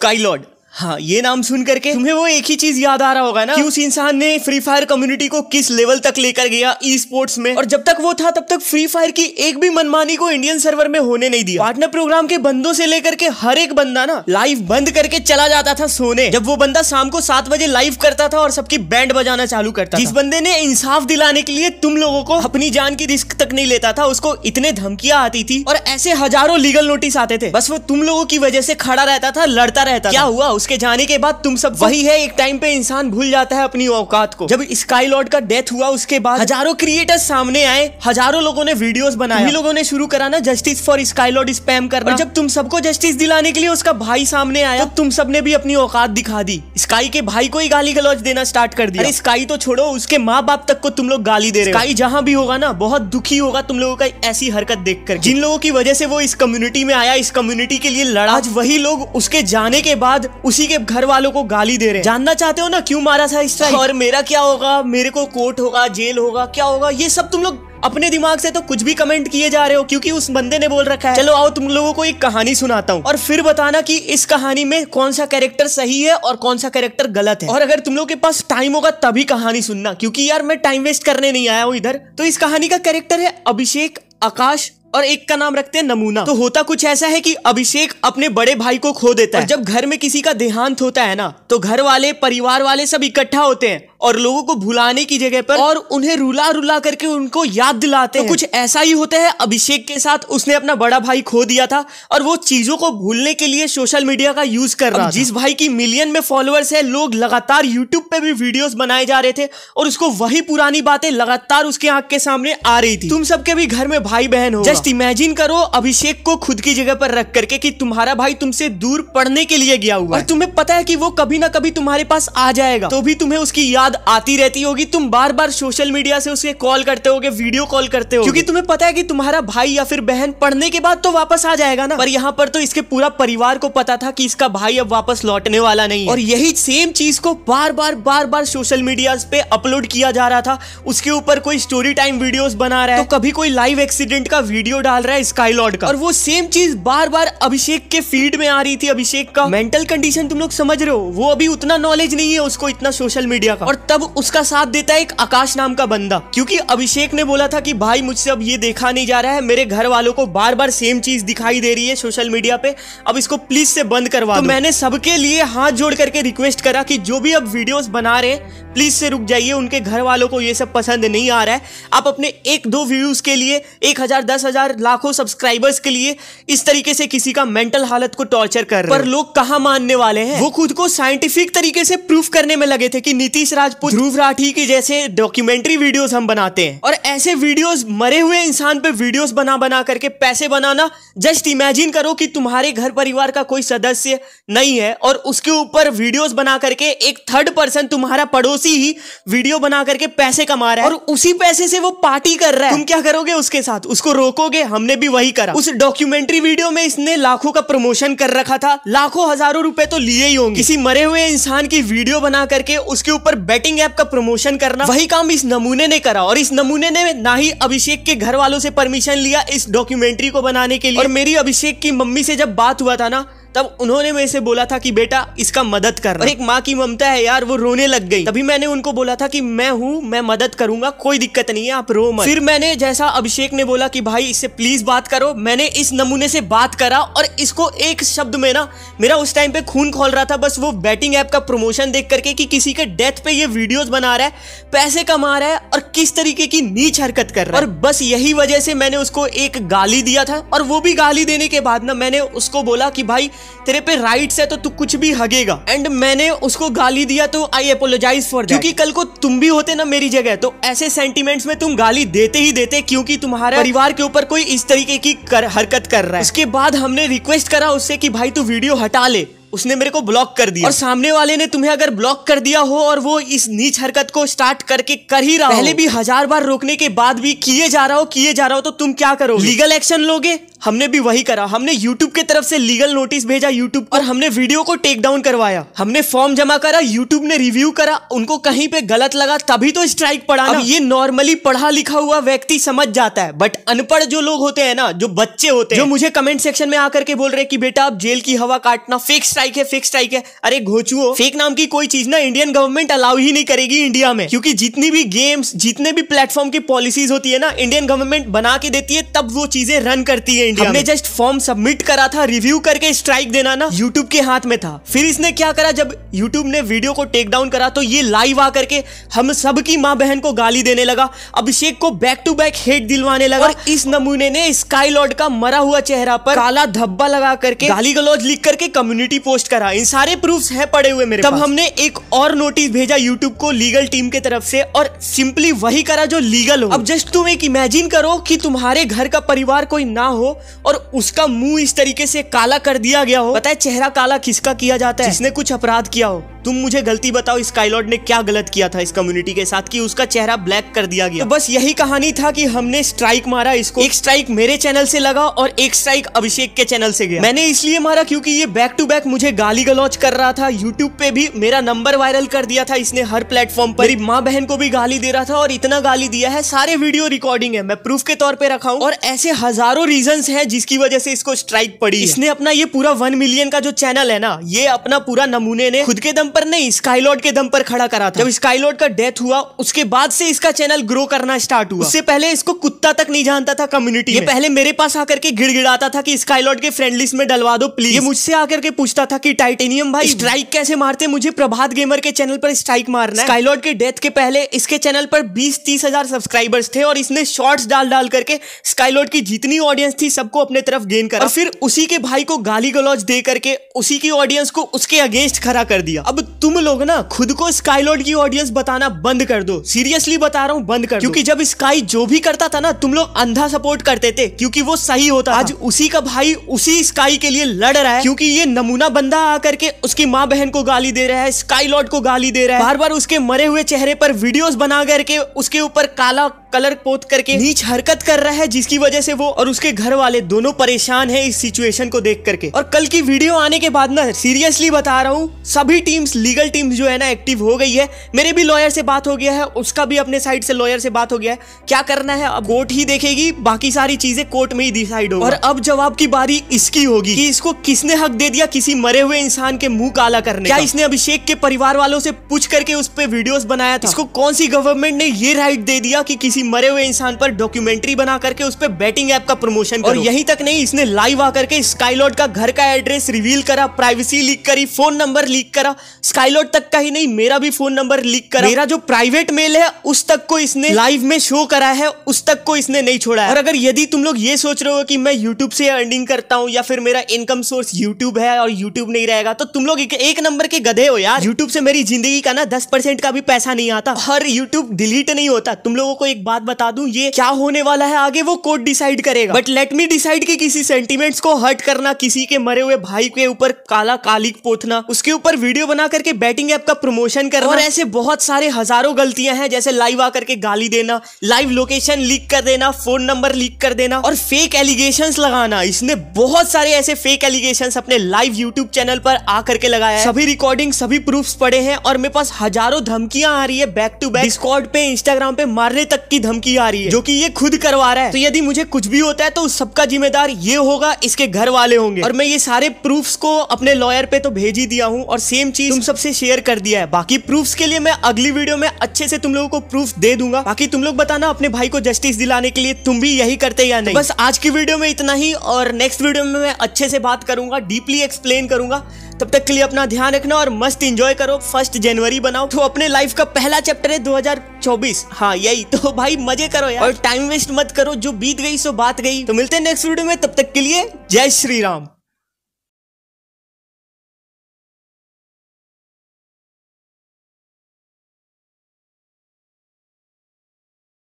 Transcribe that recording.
sky lord हाँ ये नाम सुन करके तुम्हें वो एक ही चीज याद आ रहा होगा ना कि उस इंसान ने फ्री फायर कम्युनिटी को किस लेवल तक लेकर गया ई स्पोर्ट्स में और जब तक वो था तब तक फ्री फायर की एक भी मनमानी को इंडियन सर्वर में होने नहीं दिया पार्टनर प्रोग्राम के बंदों से लेकर के हर एक बंदा ना लाइव बंद करके चला जाता था सोने जब वो बंदा शाम को सात बजे लाइव करता था और सबकी बैंड बजाना चालू करता जिस बंदे ने इंसाफ दिलाने के लिए तुम लोगों को अपनी जान की रिस्क तक नहीं लेता था उसको इतने धमकियां आती थी और ऐसे हजारों लीगल नोटिस आते थे बस वो तुम लोगों की वजह से खड़ा रहता था लड़ता रहता क्या हुआ उसके जाने के बाद तुम सब वही है एक टाइम पे इंसान भूल जाता है अपनी औकात को जब स्काई लॉर्ड का डेथ हुआ उसके बाद हजारों क्रिएटर्स सामने आए हजारों लोगों ने वीडियोस बनाए लोगों ने शुरू करा ना justice for Sky Lord spam करना जब तुम सबको जस्टिस दिलाने के लिए उसका भाई सामने आया तो तुम सब ने भी अपनी औकात दिखा दी स्काई के भाई को ही गाली गलौज देना स्टार्ट कर दिया स्काई तो छोड़ो उसके माँ बाप तक को तुम लोग गाली दे रहे स्काई जहाँ भी होगा ना बहुत दुखी होगा तुम लोगों का ऐसी हरकत देख कर जिन लोगों की वजह से वो इस कम्युनिटी में आया इस कम्युनिटी के लिए लड़ा आज वही लोग उसके जाने के बाद उसी के घर वालों को गाली दे रहे हैं जानना चाहते हो ना क्यों मारा था इस स्ट्राइक और मेरा क्या होगा मेरे को कोर्ट होगा जेल होगा क्या होगा ये सब तुम लोग अपने दिमाग से तो कुछ भी कमेंट किए जा रहे हो क्योंकि उस बंदे ने बोल रखा है चलो आओ तुम लोगों को एक कहानी सुनाता हूँ और फिर बताना कि इस कहानी में कौन सा कैरेक्टर सही है और कौन सा कैरेक्टर गलत है और अगर तुम लोग के पास टाइम होगा तभी कहानी सुनना क्योंकि यार मैं टाइम वेस्ट करने नहीं आया हूँ इधर तो इस कहानी का कैरेक्टर है अभिषेक आकाश और एक का नाम रखते हैं नमूना तो होता कुछ ऐसा है कि अभिषेक अपने बड़े भाई को खो देता है जब घर में किसी का देहांत होता है ना तो घर वाले परिवार वाले सब इकट्ठा होते हैं और लोगों को भुलाने की जगह पर और उन्हें रुला रुला करके उनको याद दिलाते तो हैं कुछ ऐसा ही होता है अभिषेक के साथ उसने अपना बड़ा भाई खो दिया था और वो चीजों को भूलने के लिए सोशल मीडिया का यूज कर रहा जिस भाई की मिलियन में फॉलोअर्स है लोग लगातार यूट्यूब पे भी वीडियोस बनाए जा रहे थे और उसको वही पुरानी बातें लगातार उसके आंख के सामने आ रही थी तुम सबके भी घर में भाई बहन हो जस्ट इमेजिन करो अभिषेक को खुद की जगह पर रख करके की तुम्हारा भाई तुमसे दूर पढ़ने के लिए गया हुआ और तुम्हें पता है की वो कभी ना कभी तुम्हारे पास आ जाएगा तो भी तुम्हें उसकी याद याद आती रहती होगी तुम बार बार सोशल मीडिया से उसे कॉल करते होगे वीडियो कॉल करते हो क्योंकि तुम्हें पता है कि तुम्हारा भाई या फिर बहन पढ़ने के बाद तो वापस आ जाएगा ना पर यहाँ पर तो इसके पूरा परिवार को पता था कि इसका भाई अब वापस लौटने वाला नहीं और यही सेम चीज को बार बार बार बार सोशल मीडिया पे अपलोड किया जा रहा था उसके ऊपर कोई स्टोरी टाइम वीडियो बना रहा है तो कभी कोई लाइव एक्सीडेंट का वीडियो डाल रहा है स्काई लॉर्ड का और वो सेम चीज बार बार अभिषेक के फील्ड में आ रही थी अभिषेक का मेंटल कंडीशन तुम लोग समझ रहे हो वो अभी उतना नॉलेज नहीं है उसको इतना सोशल मीडिया का और तब उसका साथ देता है एक आकाश नाम का बंदा क्योंकि अभिषेक ने बोला था कि भाई मुझसे अब ये देखा नहीं जा रहा है मेरे घर वालों को बार बार सेम चीज दिखाई दे रही है सोशल मीडिया पे अब इसको प्लीज से बंद करवा तो मैंने सबके लिए हाथ जोड़ करके रिक्वेस्ट करा कि जो भी अब वीडियोस बना रहे प्लीज से रुक जाइए उनके घर वालों को ये सब पसंद नहीं आ रहा है आप अपने एक दो व्यूज के लिए एक हजार दस हजार लाखों सब्सक्राइबर्स के लिए इस तरीके से किसी का मेंटल हालत को टॉर्चर कर रहे पर लोग कहा मानने वाले हैं वो खुद को साइंटिफिक तरीके से प्रूफ करने में लगे थे कि नीतीश राज राजपूत ध्रुव राठी की जैसे डॉक्यूमेंट्री वीडियोस हम बनाते हैं और ऐसे वीडियोस मरे हुए इंसान पे वीडियोस बना बना करके पैसे बनाना जस्ट इमेजिन करो कि तुम्हारे घर परिवार का कोई सदस्य नहीं है और उसके ऊपर वीडियोस बना करके एक थर्ड पर्सन तुम्हारा पड़ोसी ही वीडियो बना करके पैसे कमा रहा है और उसी पैसे से वो पार्टी कर रहा है तुम क्या करोगे उसके साथ उसको रोकोगे हमने भी वही करा उस डॉक्यूमेंट्री वीडियो में इसने लाखों का प्रमोशन कर रखा था लाखों हजारों रुपए तो लिए ही होंगे किसी मरे हुए इंसान की वीडियो बना करके उसके ऊपर बैक बैटिंग ऐप का प्रमोशन करना वही काम इस नमूने ने करा और इस नमूने ने ना ही अभिषेक के घर वालों से परमिशन लिया इस डॉक्यूमेंट्री को बनाने के लिए और मेरी अभिषेक की मम्मी से जब बात हुआ था ना तब उन्होंने मेरे से बोला था कि बेटा इसका मदद कर और एक माँ की ममता है यार वो रोने लग गई तभी मैंने उनको बोला था कि मैं हूँ मैं मदद करूंगा कोई दिक्कत नहीं है आप रो मत फिर मैंने जैसा अभिषेक ने बोला कि भाई इससे प्लीज बात करो मैंने इस नमूने से बात करा और इसको एक शब्द में ना मेरा उस टाइम पे खून खोल रहा था बस वो बैटिंग ऐप का प्रमोशन देख करके कि किसी के डेथ पे ये वीडियोस बना रहा है पैसे कमा रहा है और किस तरीके की नीच हरकत कर रहा है और बस यही वजह से मैंने उसको एक गाली दिया था और वो भी गाली देने के बाद ना मैंने उसको बोला कि भाई तेरे पे राइट्स है तो तू कुछ भी हगेगा एंड मैंने उसको गाली दिया तो आई अपोलोजाइज फॉर क्योंकि कल को तुम भी होते ना मेरी जगह तो ऐसे सेंटिमेंट्स में तुम गाली देते ही देते क्योंकि तुम्हारे परिवार के ऊपर कोई इस तरीके की कर, हरकत कर रहा है उसके बाद हमने रिक्वेस्ट करा उससे कि भाई तू वीडियो हटा ले उसने मेरे को ब्लॉक कर दिया और सामने वाले ने तुम्हें अगर ब्लॉक कर दिया हो और वो इस नीच हरकत को स्टार्ट करके कर ही रहा पहले भी हजार बार रोकने के बाद भी किए जा रहा हो किए जा रहा हो तो तुम क्या करोगे लीगल एक्शन लोगे हमने भी वही करा हमने यूट्यूब की तरफ से लीगल नोटिस भेजा यूट्यूब और हमने वीडियो को टेक डाउन करवाया हमने फॉर्म जमा करा यूट्यूब ने रिव्यू करा उनको कहीं पे गलत लगा तभी तो स्ट्राइक पड़ा अब ये नॉर्मली पढ़ा लिखा हुआ व्यक्ति समझ जाता है बट अनपढ़ जो लोग होते हैं ना जो बच्चे होते हैं जो मुझे कमेंट सेक्शन में आकर के बोल रहे की बेटा आप जेल की हवा काटना फेक स्ट्राइक है फेक स्ट्राइक है अरे घोचुओ फेक नाम की कोई चीज ना इंडियन गवर्नमेंट अलाउ ही नहीं करेगी इंडिया में क्योंकि जितनी भी गेम्स जितने भी प्लेटफॉर्म की पॉलिसीज होती है ना इंडियन गवर्नमेंट बना के देती है तब वो चीजें रन करती है इंडिया हमने जस्ट फॉर्म सबमिट करा था रिव्यू करके स्ट्राइक देना ना यूट्यूब के हाथ में था फिर इसने क्या करा जब यूट्यूब ने वीडियो को टेक डाउन करा तो ये लाइव आकर करके हम सबकी माँ बहन को गाली देने लगा अभिषेक को बैक टू बैक हेट दिलवाने लगा और इस नमूने ने स्काई लॉर्ड का मरा हुआ चेहरा पर काला धब्बा लगा करके गाली गलौज लिख करके कम्युनिटी पोस्ट करा इन सारे प्रूफ है पड़े हुए मेरे तब हमने एक और नोटिस भेजा यूट्यूब को लीगल टीम के तरफ से और सिंपली वही करा जो लीगल हो अब जस्ट तुम एक इमेजिन करो कि तुम्हारे घर का परिवार कोई ना हो और उसका मुंह इस तरीके से काला कर दिया गया हो पता है चेहरा काला किसका किया जाता है जिसने कुछ अपराध किया हो तुम मुझे गलती बताओ स्काईलॉर्ड ने क्या गलत किया था इस कम्युनिटी के साथ कि उसका चेहरा ब्लैक कर दिया गया तो बस यही कहानी था कि हमने स्ट्राइक मारा इसको एक स्ट्राइक मेरे चैनल से लगा और एक स्ट्राइक अभिषेक के चैनल से गया मैंने इसलिए मारा क्योंकि ये बैक टू बैक मुझे गाली गलौच कर रहा था यूट्यूब पे भी मेरा नंबर वायरल कर दिया था इसने हर प्लेटफॉर्म पर माँ बहन को भी गाली दे रहा था और इतना गाली दिया है सारे वीडियो रिकॉर्डिंग है मैं प्रूफ के तौर पर रखा हूँ और ऐसे हजारों रीजन है जिसकी वजह से इसको स्ट्राइक पड़ी इसने अपना ये पूरा वन मिलियन का जो चैनल है ना ये अपना पूरा नमूने ने खुद के दम पर नहीं स्काईलॉर्ड के दम पर खड़ा करा था जब स्काईलॉर्ड का डेथ हुआ उसके बाद से इसका चैनल ग्रो करना स्टार्ट हुआ उससे पहले इसको कुत्ता तक नहीं जानता था कम्युनिटी ये पहले मेरे पास आकर के गिड़गिड़ाता था कि स्काईलॉर्ड के फ्रेंड लिस्ट में डलवा दो प्लीज ये मुझसे आकर के पूछता था कि टाइटेनियम भाई स्ट्राइक कैसे मारते मुझे प्रभात गेमर के चैनल पर स्ट्राइक मारना स्काईलॉर्ड के डेथ के पहले इसके चैनल पर बीस तीस हजार सब्सक्राइबर्स थे और इसने शॉर्ट्स डाल डाल करके स्काईलॉर्ड की जितनी ऑडियंस थी सबको अपने तरफ गेन करा फिर उसी के भाई को गाली गलौज दे करके उसी की ऑडियंस को उसके अगेंस्ट खड़ा कर दिया अब तुम लोग ना खुद को स्काईलॉर्ड की ऑडियंस बताना बंद कर दो सीरियसली बता रहा हूँ बंद कर क्योंकि जब स्काई जो भी करता था ना तुम लोग अंधा सपोर्ट करते थे क्योंकि वो सही होता आज उसी का भाई उसी स्काई के लिए लड़ रहा है क्योंकि ये नमूना बंदा आकर के उसकी माँ बहन को गाली दे रहा है स्काई लॉर्ड को गाली दे रहा है बार बार उसके मरे हुए चेहरे पर वीडियोस बना करके उसके ऊपर काला कलर पोत करके नीच हरकत कर रहा है जिसकी वजह से वो और उसके घर वाले दोनों परेशान है इस सिचुएशन को देख करके और कल की वीडियो आने के बाद ना सीरियसली बता रहा हूँ सभी टीम टीम्स लीगल टीम्स जो है ना एक्टिव हो गई है मेरे भी लॉयर से बात हो गया है उसका भी अपने साइड से लॉयर से बात हो गया है क्या करना है अब कोर्ट ही देखेगी बाकी सारी चीजें कोर्ट में ही डिसाइड होगी और अब जवाब की बारी इसकी होगी कि इसको किसने हक दे दिया किसी मरे हुए इंसान के मुंह काला करने क्या इसने अभिषेक के परिवार वालों से पूछ करके उस पर वीडियो बनाया था इसको कौन सी गवर्नमेंट ने ये राइट दे दिया कि किसी मरे हुए इंसान पर डॉक्यूमेंट्री बना करके उस पर बैटिंग ऐप का प्रमोशन और यहीं तक नहीं इसने लाइव आकर के स्काईलॉट का घर का एड्रेस रिवील करा प्राइवेसी लीक करी फोन नंबर लीक करा स्काईलॉट तक का ही नहीं मेरा भी फोन नंबर लीक करा मेरा जो प्राइवेट मेल है उस तक को इसने लाइव में शो करा है उस तक को इसने नहीं छोड़ा है और अगर यदि तुम लोग ये सोच रहे हो कि मैं यूट्यूब से अर्निंग करता हूँ या फिर मेरा इनकम सोर्स यूट्यूब है और यूट्यूब नहीं रहेगा तो तुम लोग एक नंबर के गधे हो यार यूट्यूब से मेरी जिंदगी का ना दस परसेंट का भी पैसा नहीं आता हर यूट्यूब डिलीट नहीं होता तुम लोगों को एक बात बता दू ये क्या होने वाला है आगे वो कोर्ट डिसाइड करेगा बट लेट मी डिसाइड की किसी सेंटिमेंट्स को हर्ट करना किसी के मरे हुए भाई के ऊपर काला कालिक पोथना उसके ऊपर वीडियो बना करके बैटिंग ऐप का प्रमोशन कर और ऐसे बहुत सारे हजारों गलतियां हैं जैसे लाइव आकर के गाली देना लाइव लोकेशन लीक कर देना फोन नंबर लीक कर देना और फेक एलिगेशन लगाना इसने बहुत सारे ऐसे फेक एलिगेशन अपने लाइव यूट्यूब चैनल पर आकर के लगाया सभी रिकॉर्डिंग सभी प्रूफ पड़े हैं और मेरे पास हजारों धमकियां आ रही है बैक टू बैक डिस्कॉर्ड पे इंस्टाग्राम पे मारने तक की धमकी आ रही है जो की ये खुद करवा रहा है तो यदि मुझे कुछ भी होता है तो सबका जिम्मेदार ये होगा इसके घर वाले होंगे और मैं ये सारे प्रूफ को अपने लॉयर पे तो भेज ही दिया हूँ और सेम चीज तुम सबसे शेयर कर दिया है बाकी प्रूफ के लिए मैं अगली वीडियो में अच्छे से तुम लोगों को प्रूफ दे दूंगा बाकी तुम लोग बताना अपने भाई को जस्टिस दिलाने के लिए तुम भी यही करते या नहीं बस आज की वीडियो में इतना ही और नेक्स्ट वीडियो में मैं अच्छे से बात करूंगा डीपली एक्सप्लेन करूंगा तब तक के लिए अपना ध्यान रखना और मस्त इंजॉय करो फर्स्ट जनवरी बनाओ तो अपने लाइफ का पहला चैप्टर है 2024 हाँ यही तो भाई मजे करो यार और टाइम वेस्ट मत करो जो बीत गई सो बात गई तो मिलते हैं नेक्स्ट वीडियो में तब तक के लिए जय श्री राम